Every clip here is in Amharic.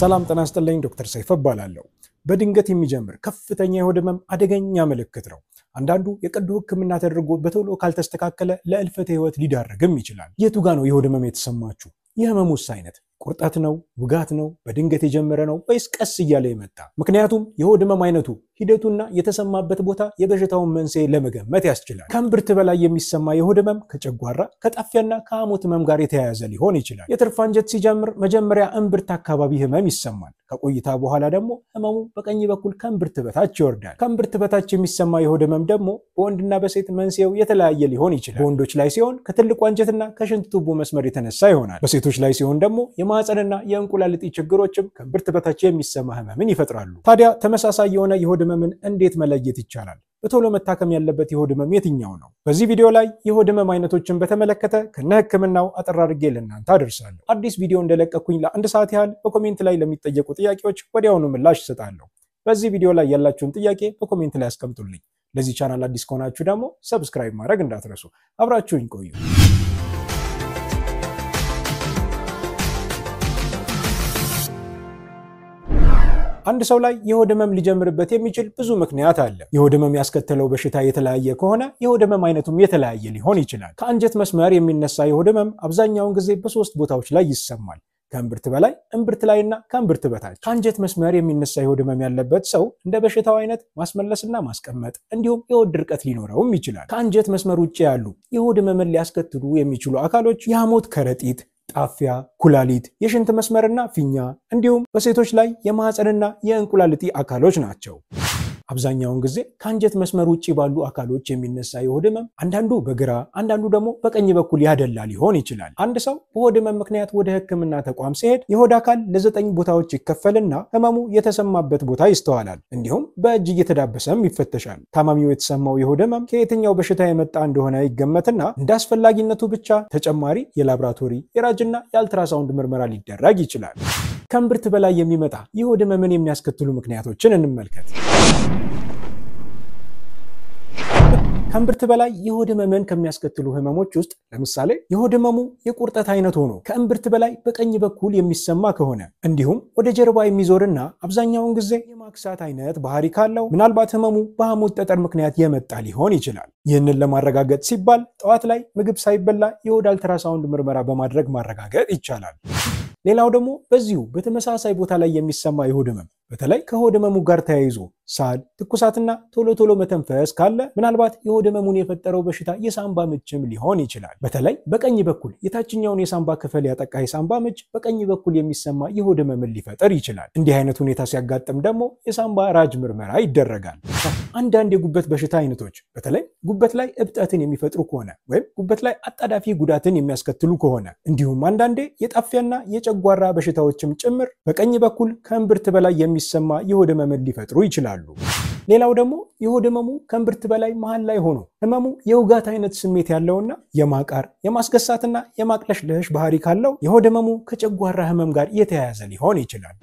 ሰላም ጤና ይስጥልኝ። ዶክተር ሰይፈ እባላለሁ። በድንገት የሚጀምር ከፍተኛ የሆድ ህመም አደገኛ ምልክት ነው። አንዳንዱ የቀዶ ህክምና ተደርጎ በቶሎ ካልተስተካከለ ለእልፈተ ህይወት ሊዳረግም ይችላል። የቱ ጋ ነው የሆድ ህመም የተሰማችሁ? የህመሙስ አይነት ቁርጠት ነው? ውጋት ነው? በድንገት የጀመረ ነው ወይስ ቀስ እያለ የመጣ? ምክንያቱም የሆድ ህመም አይነቱ፣ ሂደቱና የተሰማበት ቦታ የበሽታውን መንስኤ ለመገመት ያስችላል። ከእምብርት በላይ የሚሰማ የሆድ ህመም ከጨጓራ ከጣፊያና ከሐሞት ህመም ጋር የተያያዘ ሊሆን ይችላል። የትርፍ አንጀት ሲጀምር መጀመሪያ እምብርት አካባቢ ህመም ይሰማል። ከቆይታ በኋላ ደግሞ ህመሙ በቀኝ በኩል ከእምብርት በታች ይወርዳል። ከእምብርት በታች የሚሰማ የሆድ ህመም ደግሞ በወንድና በሴት መንስኤው የተለያየ ሊሆን ይችላል። በወንዶች ላይ ሲሆን ከትልቁ አንጀትና ከሽንት ቱቦ መስመር የተነሳ ይሆናል። በሴቶች ላይ ሲሆን ደግሞ የማህፀንና የእንቁላል ችግሮችም ከእምብርት በታች የሚሰማ ህመምን ይፈጥራሉ። ታዲያ ተመሳሳይ የሆነ የሆድ ህመምን እንዴት መለየት ይቻላል? በቶሎ መታከም ያለበት የሆድ ህመም የትኛው ነው? በዚህ ቪዲዮ ላይ የሆድ ህመም አይነቶችን በተመለከተ ከነ ህክምናው አጠር አድርጌ ለእናንተ አደርሳለሁ። አዲስ ቪዲዮ እንደለቀኩኝ ለአንድ ሰዓት ያህል በኮሜንት ላይ ለሚጠየቁ ጥያቄዎች ወዲያውኑ ምላሽ እሰጣለሁ። በዚህ ቪዲዮ ላይ ያላችሁን ጥያቄ በኮሜንት ላይ አስቀምጡልኝ። ለዚህ ቻናል አዲስ ከሆናችሁ ደግሞ ሰብስክራይብ ማድረግ እንዳትረሱ። አብራችሁኝ ቆዩ። አንድ ሰው ላይ የሆድ ህመም ሊጀምርበት የሚችል ብዙ ምክንያት አለ። የሆድ ህመም ያስከተለው በሽታ የተለያየ ከሆነ የሆድ ህመም አይነቱም የተለያየ ሊሆን ይችላል። ከአንጀት መስመር የሚነሳ የሆድ ህመም አብዛኛውን ጊዜ በሶስት ቦታዎች ላይ ይሰማል። ከእምብርት በላይ፣ እምብርት ላይና ከእምብርት በታች። ከአንጀት መስመር የሚነሳ የሆድ ህመም ያለበት ሰው እንደ በሽታው አይነት ማስመለስና ማስቀመጥ እንዲሁም የሆድ ድርቀት ሊኖረውም ይችላል። ከአንጀት መስመር ውጭ ያሉ የሆድ ህመምን ሊያስከትሉ የሚችሉ አካሎች የሐሞት ከረጢት ጣፊያ፣ ኩላሊት፣ የሽንት መስመርና ፊኛ እንዲሁም በሴቶች ላይ የማህፀንና የእንቁላልጢ አካሎች ናቸው። አብዛኛውን ጊዜ ከአንጀት መስመር ውጭ ባሉ አካሎች የሚነሳ የሆድ ህመም አንዳንዱ በግራ አንዳንዱ ደግሞ በቀኝ በኩል ያደላ ሊሆን ይችላል። አንድ ሰው በሆድ ህመም ምክንያት ወደ ህክምና ተቋም ሲሄድ የሆድ አካል ለዘጠኝ ቦታዎች ይከፈልና ህመሙ የተሰማበት ቦታ ይስተዋላል። እንዲሁም በእጅ እየተዳበሰም ይፈተሻል። ታማሚው የተሰማው የሆድ ህመም ከየትኛው በሽታ የመጣ እንደሆነ ይገመትና እንደ አስፈላጊነቱ ብቻ ተጨማሪ የላብራቶሪ የራጅና የአልትራሳውንድ ምርመራ ሊደረግ ይችላል። ከእምብርት በላይ የሚመጣ የሆድ ህመምን የሚያስከትሉ ምክንያቶችን እንመልከት። ከእምብርት በላይ የሆድ ህመምን ከሚያስከትሉ ህመሞች ውስጥ ለምሳሌ የሆድ ህመሙ የቁርጠት አይነት ሆኖ ከእምብርት በላይ በቀኝ በኩል የሚሰማ ከሆነ እንዲሁም ወደ ጀርባ የሚዞርና አብዛኛውን ጊዜ የማክሳት አይነት ባህሪ ካለው ምናልባት ህመሙ በሐሞት ጠጠር ምክንያት የመጣ ሊሆን ይችላል። ይህንን ለማረጋገጥ ሲባል ጠዋት ላይ ምግብ ሳይበላ የሆድ አልትራሳውንድ ምርመራ በማድረግ ማረጋገጥ ይቻላል። ሌላው ደግሞ በዚሁ በተመሳሳይ ቦታ ላይ የሚሰማ የሆድ ህመም በተለይ ከሆድ ህመሙ ጋር ተያይዞ ሳል፣ ትኩሳትና ቶሎ ቶሎ መተንፈስ ካለ ምናልባት የሆድ ህመሙን የፈጠረው በሽታ የሳምባ ምችም ሊሆን ይችላል። በተለይ በቀኝ በኩል የታችኛውን የሳምባ ክፍል ያጠቃ የሳምባ ምች በቀኝ በኩል የሚሰማ የሆድ ህመምን ሊፈጥር ይችላል። እንዲህ አይነት ሁኔታ ሲያጋጥም ደግሞ የሳምባ ራጅ ምርመራ ይደረጋል። አንዳንድ የጉበት በሽታ አይነቶች በተለይ ጉበት ላይ እብጠትን የሚፈጥሩ ከሆነ ወይም ጉበት ላይ አጣዳፊ ጉዳትን የሚያስከትሉ ከሆነ እንዲሁም አንዳንዴ የጣፊያና የጨጓራ በሽታዎችም ጭምር በቀኝ በኩል ከእምብርት በላይ የሚ የሚሰማ የሆድ ህመምን ሊፈጥሩ ይችላሉ። ሌላው ደግሞ የሆድ ህመሙ ከእምብርት በላይ መሃል ላይ ሆኖ ህመሙ የውጋት አይነት ስሜት ያለውና የማቃር የማስገሳትና የማቅለሽለሽ ባህሪ ካለው የሆድ ህመሙ ከጨጓራ ህመም ጋር የተያያዘ ሊሆን ይችላል።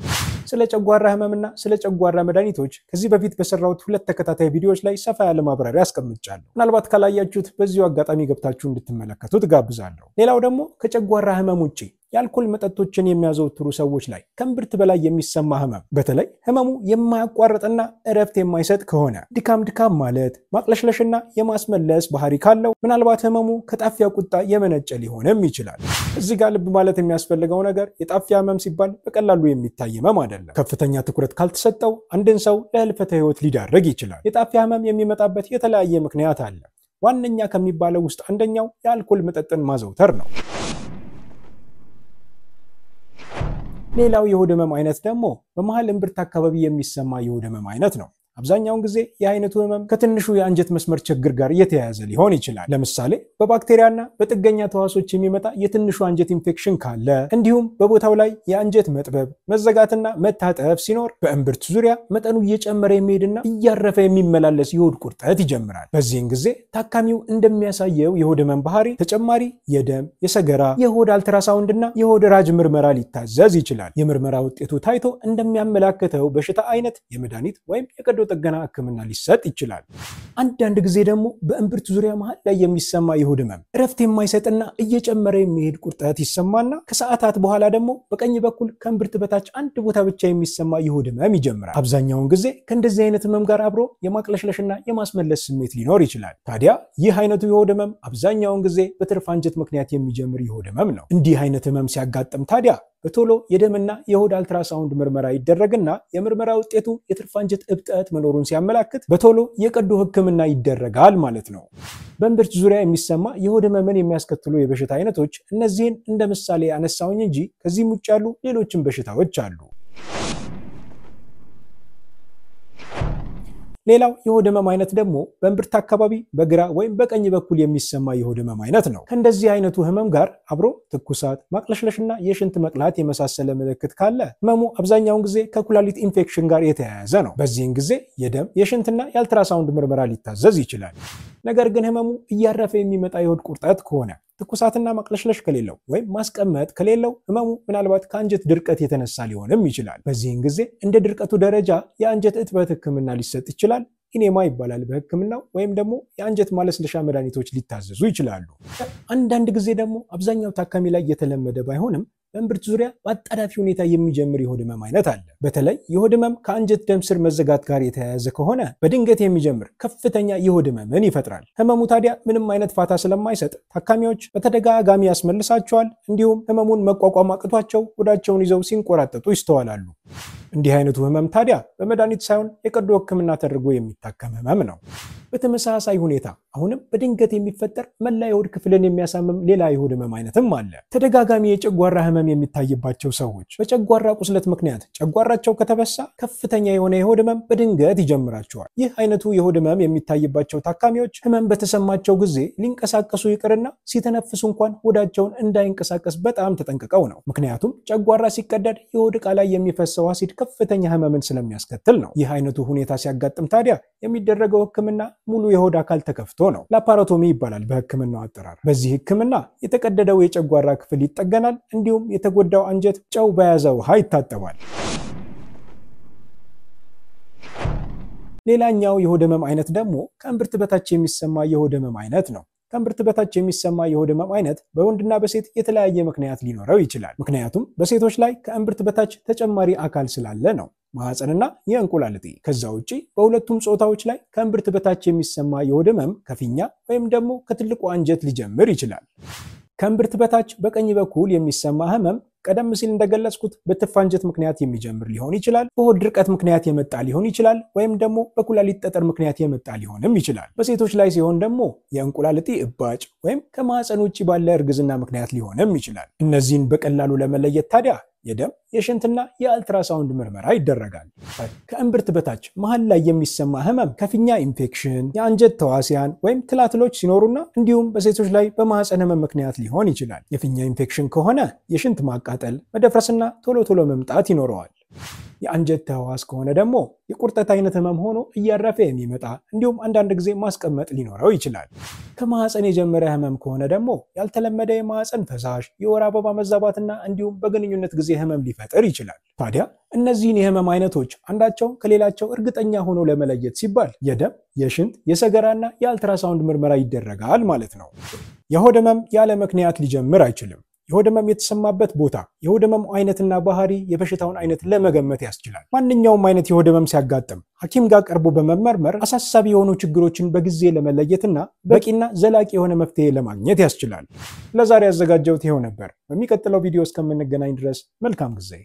ስለ ጨጓራ ህመምና ስለ ጨጓራ መድኃኒቶች ከዚህ በፊት በሰራሁት ሁለት ተከታታይ ቪዲዮዎች ላይ ሰፋ ያለ ማብራሪያ አስቀምጫለሁ። ምናልባት ካላያችሁት በዚሁ አጋጣሚ ገብታችሁ እንድትመለከቱ ትጋብዛለሁ። ሌላው ደግሞ ከጨጓራ ህመም ውጭ የአልኮል መጠጦችን የሚያዘወትሩ ሰዎች ላይ ከእምብርት በላይ የሚሰማ ህመም፣ በተለይ ህመሙ የማያቋርጥና እረፍት የማይሰጥ ከሆነ ድካም ድካም ማለት ማቅለሽለሽና የማስመለስ ባህሪ ካለው ምናልባት ህመሙ ከጣፊያ ቁጣ የመነጨ ሊሆንም ይችላል። እዚህ ጋር ልብ ማለት የሚያስፈልገው ነገር የጣፊያ ህመም ሲባል በቀላሉ የሚታይ ህመም አይደለም። ከፍተኛ ትኩረት ካልተሰጠው አንድን ሰው ለህልፈተ ህይወት ሊዳረግ ይችላል። የጣፊያ ህመም የሚመጣበት የተለያየ ምክንያት አለ። ዋነኛ ከሚባለው ውስጥ አንደኛው የአልኮል መጠጥን ማዘውተር ነው። ሌላው የሆድ ህመም አይነት ደግሞ በመሃል እምብርት አካባቢ የሚሰማ የሆድ ህመም አይነት ነው። አብዛኛውን ጊዜ የአይነቱ ህመም ከትንሹ የአንጀት መስመር ችግር ጋር የተያያዘ ሊሆን ይችላል። ለምሳሌ በባክቴሪያና በጥገኛ ተዋሶች የሚመጣ የትንሹ አንጀት ኢንፌክሽን ካለ፣ እንዲሁም በቦታው ላይ የአንጀት መጥበብ፣ መዘጋትና መታጠፍ ሲኖር በእምብርት ዙሪያ መጠኑ እየጨመረ የሚሄድና እያረፈ የሚመላለስ የሆድ ቁርጠት ይጀምራል። በዚህን ጊዜ ታካሚው እንደሚያሳየው የሆድ ህመም ባህሪ ተጨማሪ የደም፣ የሰገራ፣ የሆድ አልትራሳውንድና የሆድ ራጅ ምርመራ ሊታዘዝ ይችላል። የምርመራ ውጤቱ ታይቶ እንደሚያመላክተው በሽታ አይነት የመድኃኒት ወይም የቀዶ ጥገና ህክምና ሊሰጥ ይችላል። አንዳንድ ጊዜ ደግሞ በእምብርት ዙሪያ መሀል ላይ የሚሰማ የሆድ ህመም እረፍት የማይሰጥና እየጨመረ የሚሄድ ቁርጠት ይሰማና ከሰዓታት በኋላ ደግሞ በቀኝ በኩል ከእምብርት በታች አንድ ቦታ ብቻ የሚሰማ የሆድ ህመም ይጀምራል። አብዛኛውን ጊዜ ከእንደዚህ አይነት ህመም ጋር አብሮ የማቅለሽለሽና የማስመለስ ስሜት ሊኖር ይችላል። ታዲያ ይህ አይነቱ የሆድ ህመም አብዛኛውን ጊዜ በትርፍ አንጀት ምክንያት የሚጀምር የሆድ ህመም ነው። እንዲህ አይነት ህመም ሲያጋጥም ታዲያ በቶሎ የደምና የሆድ አልትራሳውንድ ምርመራ ይደረግና የምርመራ ውጤቱ የትርፍ አንጀት እብጠት መኖሩን ሲያመላክት በቶሎ የቀዶ ህክምና ሕክምና ይደረጋል ማለት ነው። በእምብርት ዙሪያ የሚሰማ የሆድ ህመምን የሚያስከትሉ የበሽታ አይነቶች እነዚህን እንደ ምሳሌ ያነሳውኝ እንጂ ከዚህም ውጭ ያሉ ሌሎችም በሽታዎች አሉ። ሌላው የሆድ ህመም አይነት ደግሞ በእምብርት አካባቢ በግራ ወይም በቀኝ በኩል የሚሰማ የሆድ ህመም አይነት ነው። ከእንደዚህ አይነቱ ህመም ጋር አብሮ ትኩሳት፣ ማቅለሽለሽና የሽንት መቅላት የመሳሰለ ምልክት ካለ ህመሙ አብዛኛውን ጊዜ ከኩላሊት ኢንፌክሽን ጋር የተያያዘ ነው። በዚህን ጊዜ የደም የሽንትና የአልትራሳውንድ ምርመራ ሊታዘዝ ይችላል። ነገር ግን ህመሙ እያረፈ የሚመጣ የሆድ ቁርጠት ከሆነ ትኩሳትና ማቅለሽለሽ ከሌለው ወይም ማስቀመጥ ከሌለው ህመሙ ምናልባት ከአንጀት ድርቀት የተነሳ ሊሆንም ይችላል። በዚህን ጊዜ እንደ ድርቀቱ ደረጃ የአንጀት እጥበት ህክምና ሊሰጥ ይችላል። ኢኔማ ይባላል በህክምናው ወይም ደግሞ የአንጀት ማለስለሻ መድኃኒቶች ሊታዘዙ ይችላሉ። አንዳንድ ጊዜ ደግሞ አብዛኛው ታካሚ ላይ የተለመደ ባይሆንም በእምብርት ዙሪያ በአጣዳፊ ሁኔታ የሚጀምር የሆድ ህመም አይነት አለ። በተለይ የሆድ ህመም ከአንጀት ደም ስር መዘጋት ጋር የተያያዘ ከሆነ በድንገት የሚጀምር ከፍተኛ የሆድ ህመምን ይፈጥራል። ህመሙ ታዲያ ምንም አይነት ፋታ ስለማይሰጥ ታካሚዎች በተደጋጋሚ ያስመልሳቸዋል። እንዲሁም ህመሙን መቋቋም አቅቷቸው ሆዳቸውን ይዘው ሲንቆራጠጡ ይስተዋላሉ። እንዲህ አይነቱ ህመም ታዲያ በመድኃኒት ሳይሆን የቀዶ ህክምና ተደርጎ የሚታከም ህመም ነው። በተመሳሳይ ሁኔታ አሁንም በድንገት የሚፈጠር መላ የሆድ ክፍልን የሚያሳምም ሌላ የሆድ ህመም አይነትም አለ። ተደጋጋሚ የጨጓራ ህመም የሚታይባቸው ሰዎች በጨጓራ ቁስለት ምክንያት ጨጓራቸው ከተበሳ ከፍተኛ የሆነ የሆድ ህመም በድንገት ይጀምራቸዋል። ይህ አይነቱ የሆድ ህመም የሚታይባቸው ታካሚዎች ህመም በተሰማቸው ጊዜ ሊንቀሳቀሱ ይቅርና ሲተነፍሱ እንኳን ሆዳቸውን እንዳይንቀሳቀስ በጣም ተጠንቅቀው ነው። ምክንያቱም ጨጓራ ሲቀደድ የሆድ ዕቃ ላይ የሚፈሰው አሲድ ከፍተኛ ህመምን ስለሚያስከትል ነው። ይህ አይነቱ ሁኔታ ሲያጋጥም ታዲያ የሚደረገው ህክምና ሙሉ የሆድ አካል ተከፍቶ ነው። ላፓራቶሚ ይባላል በህክምናው አጠራር። በዚህ ህክምና የተቀደደው የጨጓራ ክፍል ይጠገናል። እንዲሁም የተጎዳው አንጀት ጨው በያዘ ውሃ ይታጠባል። ሌላኛው የሆድ ህመም አይነት ደግሞ ከእምብርት በታች የሚሰማ የሆድ ህመም አይነት ነው። ከእምብርት በታች የሚሰማ የሆድ ህመም አይነት በወንድና በሴት የተለያየ ምክንያት ሊኖረው ይችላል። ምክንያቱም በሴቶች ላይ ከእምብርት በታች ተጨማሪ አካል ስላለ ነው። ማህፀንና የእንቁላል እጢ። ከዛ ውጪ በሁለቱም ጾታዎች ላይ ከእምብርት በታች የሚሰማ የሆድ ህመም ከፊኛ ወይም ደግሞ ከትልቁ አንጀት ሊጀምር ይችላል። ከእምብርት በታች በቀኝ በኩል የሚሰማ ህመም ቀደም ሲል እንደገለጽኩት በትፋንጀት ምክንያት የሚጀምር ሊሆን ይችላል። በሆድ ድርቀት ምክንያት የመጣ ሊሆን ይችላል። ወይም ደግሞ በኩላሊት ጠጠር ምክንያት የመጣ ሊሆንም ይችላል። በሴቶች ላይ ሲሆን ደግሞ የእንቁላል እጢ እባጭ ወይም ከማህፀን ውጭ ባለ እርግዝና ምክንያት ሊሆንም ይችላል። እነዚህን በቀላሉ ለመለየት ታዲያ የደም የሽንትና የአልትራሳውንድ ምርመራ ይደረጋል። ከእምብርት በታች መሀል ላይ የሚሰማ ህመም ከፊኛ ኢንፌክሽን፣ የአንጀት ተዋሲያን ወይም ትላትሎች ሲኖሩና እንዲሁም በሴቶች ላይ በማህፀን ህመም ምክንያት ሊሆን ይችላል። የፊኛ ኢንፌክሽን ከሆነ የሽንት ማቃጠል፣ መደፍረስና ቶሎ ቶሎ መምጣት ይኖረዋል። የአንጀት ህዋስ ከሆነ ደግሞ የቁርጠት አይነት ህመም ሆኖ እያረፈ የሚመጣ እንዲሁም አንዳንድ ጊዜ ማስቀመጥ ሊኖረው ይችላል። ከማህፀን የጀመረ ህመም ከሆነ ደግሞ ያልተለመደ የማህፀን ፈሳሽ፣ የወር አበባ መዛባትና እንዲሁም በግንኙነት ጊዜ ህመም ሊፈጥር ይችላል። ታዲያ እነዚህን የህመም አይነቶች አንዳቸው ከሌላቸው እርግጠኛ ሆኖ ለመለየት ሲባል የደም የሽንት የሰገራና የአልትራሳውንድ ምርመራ ይደረጋል ማለት ነው። የሆድ ህመም ያለ ምክንያት ሊጀምር አይችልም። የሆድ ህመም የተሰማበት ቦታ፣ የሆድ ህመሙ አይነትና ባህሪ የበሽታውን አይነት ለመገመት ያስችላል። ማንኛውም አይነት የሆድ ህመም ሲያጋጥም ሐኪም ጋር ቀርቦ በመመርመር አሳሳቢ የሆኑ ችግሮችን በጊዜ ለመለየትና በቂና ዘላቂ የሆነ መፍትሄ ለማግኘት ያስችላል። ለዛሬ ያዘጋጀሁት ይኸው ነበር። በሚቀጥለው ቪዲዮ እስከምንገናኝ ድረስ መልካም ጊዜ